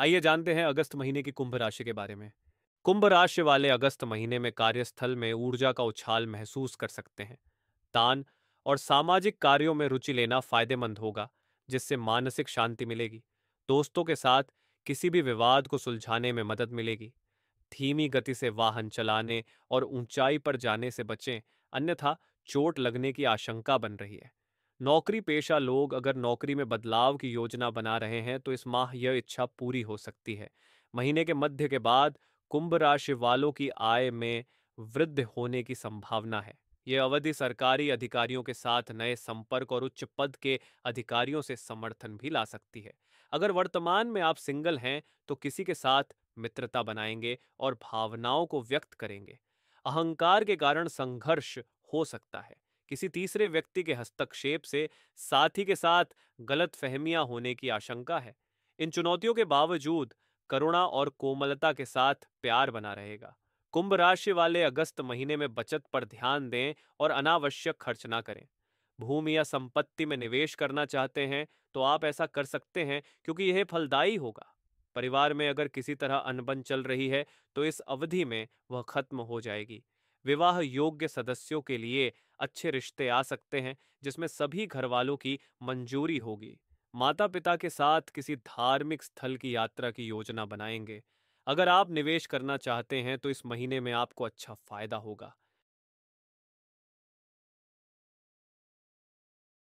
आइए जानते हैं अगस्त महीने की कुंभ राशि के बारे में कुंभ राशि वाले अगस्त महीने में कार्यस्थल में ऊर्जा का उछाल महसूस कर सकते हैं दान और सामाजिक कार्यों में रुचि लेना फायदेमंद होगा जिससे मानसिक शांति मिलेगी दोस्तों के साथ किसी भी विवाद को सुलझाने में मदद मिलेगी धीमी गति से वाहन चलाने और ऊंचाई पर जाने से बचें अन्यथा चोट लगने की आशंका बन रही है नौकरी पेशा लोग अगर नौकरी में बदलाव की योजना बना रहे हैं तो इस माह यह इच्छा पूरी हो सकती है महीने के मध्य के बाद कुंभ राशि वालों की आय में वृद्धि होने की संभावना है यह अवधि सरकारी अधिकारियों के साथ नए संपर्क और उच्च पद के अधिकारियों से समर्थन भी ला सकती है अगर वर्तमान में आप सिंगल हैं तो किसी के साथ मित्रता बनाएंगे और भावनाओं को व्यक्त करेंगे अहंकार के कारण संघर्ष हो सकता है किसी तीसरे व्यक्ति के हस्तक्षेप से साथी के साथ गलत फहमियां होने की आशंका है इन चुनौतियों के बावजूद करुणा और कोमलता के साथ प्यार बना रहेगा कुंभ राशि वाले अगस्त महीने में बचत पर ध्यान दें और अनावश्यक खर्च ना करें भूमि या संपत्ति में निवेश करना चाहते हैं तो आप ऐसा कर सकते हैं क्योंकि यह फलदायी होगा परिवार में अगर किसी तरह अनबन चल रही है तो इस अवधि में वह खत्म हो जाएगी विवाह योग्य सदस्यों के लिए अच्छे रिश्ते आ सकते हैं जिसमें सभी घर वालों की मंजूरी होगी माता पिता के साथ किसी धार्मिक स्थल की यात्रा की योजना बनाएंगे अगर आप निवेश करना चाहते हैं तो इस महीने में आपको अच्छा फायदा होगा